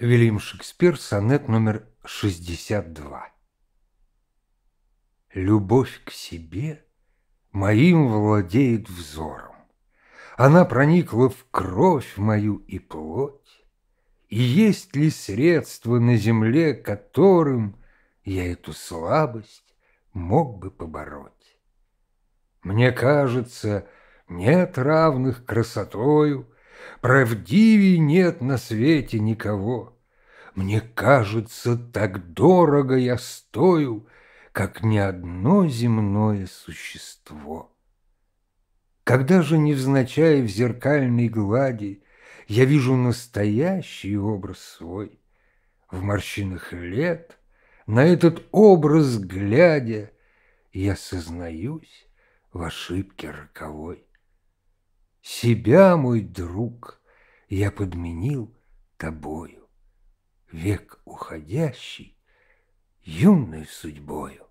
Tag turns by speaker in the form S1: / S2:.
S1: Вильям Шекспир, сонет номер 62. Любовь к себе моим владеет взором. Она проникла в кровь мою и плоть. И есть ли средства на земле, которым я эту слабость мог бы побороть? Мне кажется, нет равных красотою, Правдивей нет на свете никого. Мне кажется, так дорого я стою, Как ни одно земное существо. Когда же, невзначай в зеркальной глади, Я вижу настоящий образ свой, В морщинах лет, на этот образ глядя, Я сознаюсь в ошибке роковой. Себя, мой друг, я подменил тобою, Век уходящий юной судьбою.